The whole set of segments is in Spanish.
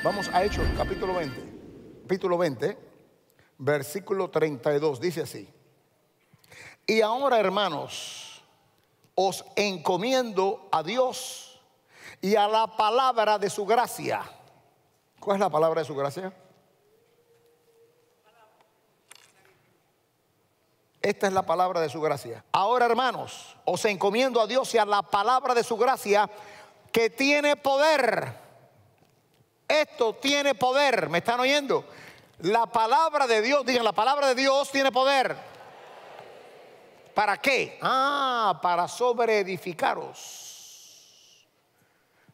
Vamos a Hechos, capítulo 20. Capítulo 20, versículo 32. Dice así. Y ahora, hermanos, os encomiendo a Dios y a la palabra de su gracia. ¿Cuál es la palabra de su gracia? Esta es la palabra de su gracia. Ahora, hermanos, os encomiendo a Dios y a la palabra de su gracia que tiene poder esto tiene poder, ¿me están oyendo? La palabra de Dios, digan, la palabra de Dios tiene poder. ¿Para qué? Ah, para sobreedificaros.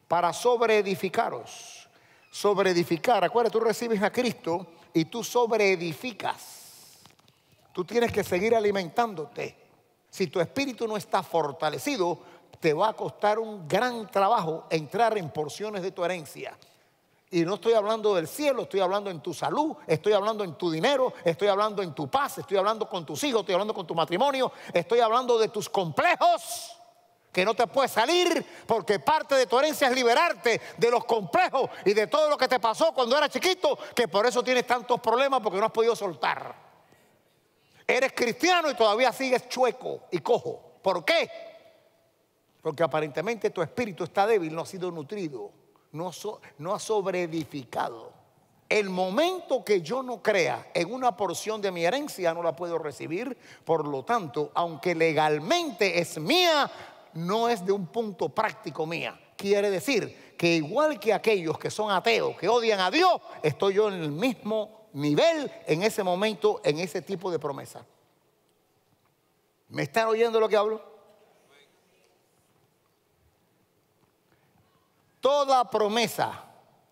Para sobreedificaros. Sobreedificar. Acuérdate, tú recibes a Cristo y tú sobreedificas. Tú tienes que seguir alimentándote. Si tu espíritu no está fortalecido, te va a costar un gran trabajo entrar en porciones de tu herencia. Y no estoy hablando del cielo, estoy hablando en tu salud, estoy hablando en tu dinero, estoy hablando en tu paz, estoy hablando con tus hijos, estoy hablando con tu matrimonio, estoy hablando de tus complejos que no te puedes salir porque parte de tu herencia es liberarte de los complejos y de todo lo que te pasó cuando eras chiquito, que por eso tienes tantos problemas porque no has podido soltar. Eres cristiano y todavía sigues chueco y cojo. ¿Por qué? Porque aparentemente tu espíritu está débil, no ha sido nutrido no, no ha sobreedificado. El momento que yo no crea en una porción de mi herencia, no la puedo recibir. Por lo tanto, aunque legalmente es mía, no es de un punto práctico mía. Quiere decir que igual que aquellos que son ateos, que odian a Dios, estoy yo en el mismo nivel en ese momento, en ese tipo de promesa. ¿Me están oyendo lo que hablo? Toda promesa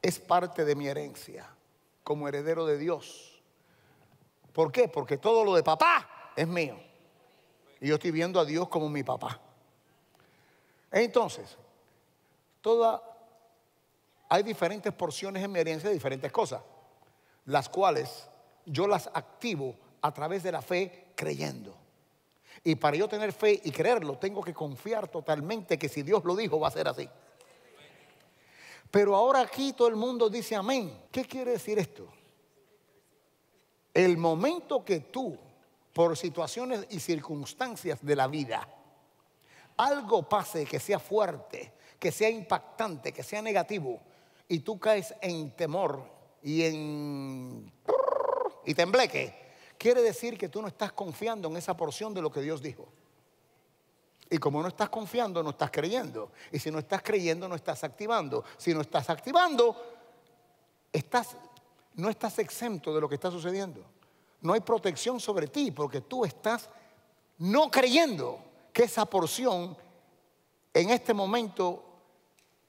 es parte de mi herencia como heredero de Dios. ¿Por qué? Porque todo lo de papá es mío. Y yo estoy viendo a Dios como mi papá. Entonces, toda hay diferentes porciones en mi herencia de diferentes cosas, las cuales yo las activo a través de la fe creyendo. Y para yo tener fe y creerlo, tengo que confiar totalmente que si Dios lo dijo va a ser así. Pero ahora aquí todo el mundo dice amén. ¿Qué quiere decir esto? El momento que tú, por situaciones y circunstancias de la vida, algo pase que sea fuerte, que sea impactante, que sea negativo, y tú caes en temor y en... y tembleque, quiere decir que tú no estás confiando en esa porción de lo que Dios dijo. Y como no estás confiando, no estás creyendo. Y si no estás creyendo, no estás activando. Si no estás activando, estás, no estás exento de lo que está sucediendo. No hay protección sobre ti porque tú estás no creyendo que esa porción en este momento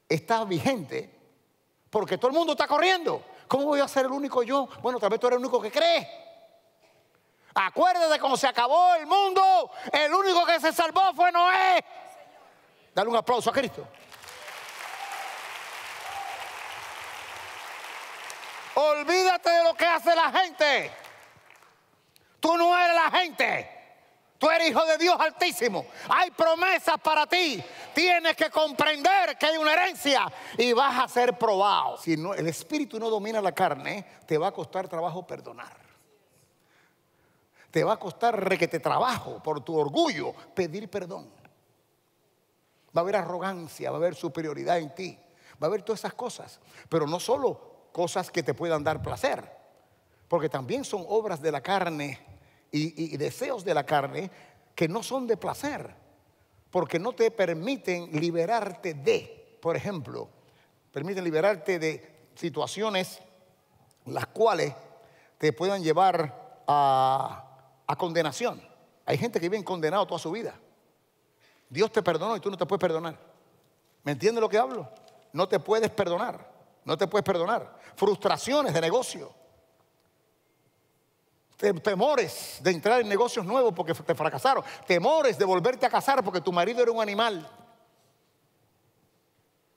está vigente porque todo el mundo está corriendo. ¿Cómo voy a ser el único yo? Bueno, tal vez tú eres el único que cree. Acuérdate cómo se acabó el mundo, el único que se salvó fue Noé. Dale un aplauso a Cristo. Olvídate de lo que hace la gente. Tú no eres la gente. Tú eres hijo de Dios altísimo. Hay promesas para ti. Tienes que comprender que hay una herencia y vas a ser probado. Si no, el espíritu no domina la carne, te va a costar trabajo perdonar te va a costar requete trabajo por tu orgullo pedir perdón. Va a haber arrogancia, va a haber superioridad en ti, va a haber todas esas cosas, pero no solo cosas que te puedan dar placer, porque también son obras de la carne y, y deseos de la carne que no son de placer, porque no te permiten liberarte de, por ejemplo, permiten liberarte de situaciones las cuales te puedan llevar a condenación. Hay gente que vive condenado toda su vida. Dios te perdonó y tú no te puedes perdonar. ¿Me entiendes lo que hablo? No te puedes perdonar. No te puedes perdonar. Frustraciones de negocio. Temores de entrar en negocios nuevos porque te fracasaron. Temores de volverte a casar porque tu marido era un animal.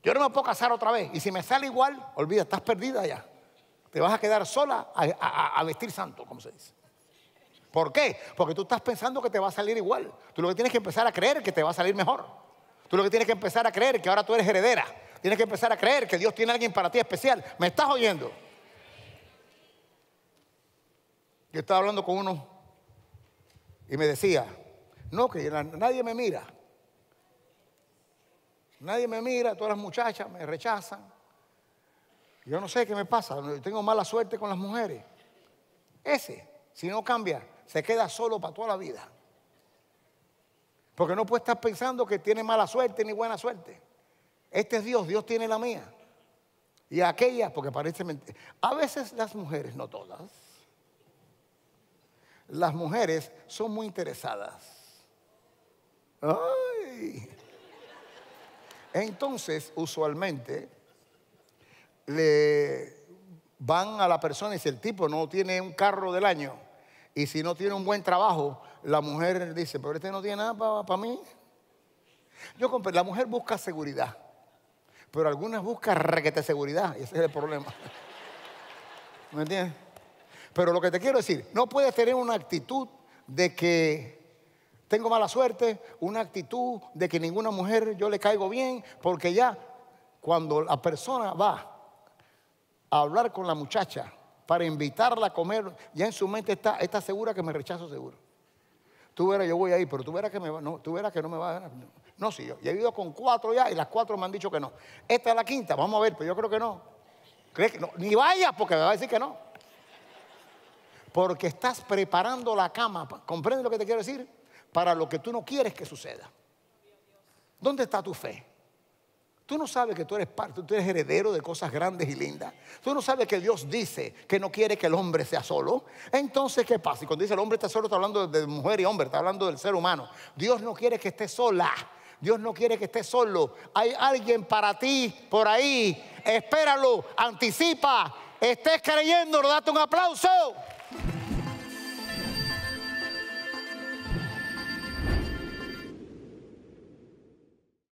Yo no me puedo casar otra vez. Y si me sale igual, olvida, estás perdida ya. Te vas a quedar sola a vestir santo, como se dice. ¿Por qué? Porque tú estás pensando que te va a salir igual. Tú lo que tienes que empezar a creer que te va a salir mejor. Tú lo que tienes que empezar a creer que ahora tú eres heredera. Tienes que empezar a creer que Dios tiene alguien para ti especial. ¿Me estás oyendo? Yo estaba hablando con uno y me decía, no, que nadie me mira. Nadie me mira, todas las muchachas me rechazan. Yo no sé qué me pasa, tengo mala suerte con las mujeres. Ese, si no cambia, se queda solo para toda la vida. Porque no puede estar pensando que tiene mala suerte ni buena suerte. Este es Dios, Dios tiene la mía. Y aquella, porque parece A veces las mujeres, no todas, las mujeres son muy interesadas. Entonces, usualmente, le van a la persona y dice, el tipo no tiene un carro del año. Y si no tiene un buen trabajo, la mujer dice, pero este no tiene nada para mí. Yo la mujer busca seguridad, pero algunas buscan requete seguridad, y ese es el problema. ¿Me entiendes? Pero lo que te quiero decir, no puedes tener una actitud de que tengo mala suerte, una actitud de que ninguna mujer yo le caigo bien, porque ya cuando la persona va a hablar con la muchacha, para invitarla a comer, ya en su mente está, está segura que me rechazo seguro. Tú verás, yo voy ahí, pero tú verás que, me va, no, tú que no me va a... No, no sí, yo he ido con cuatro ya y las cuatro me han dicho que no. Esta es la quinta, vamos a ver, pero yo creo que no. ¿Crees que no? Ni vaya porque me va a decir que no. Porque estás preparando la cama, ¿comprendes lo que te quiero decir? Para lo que tú no quieres que suceda. ¿Dónde está tu fe? Tú no sabes que tú eres parte, tú eres heredero de cosas grandes y lindas. Tú no sabes que Dios dice que no quiere que el hombre sea solo. Entonces, ¿qué pasa? Y cuando dice el hombre está solo, está hablando de mujer y hombre, está hablando del ser humano. Dios no quiere que esté sola. Dios no quiere que esté solo. Hay alguien para ti por ahí. Espéralo, anticipa. Estés creyendo, date un aplauso.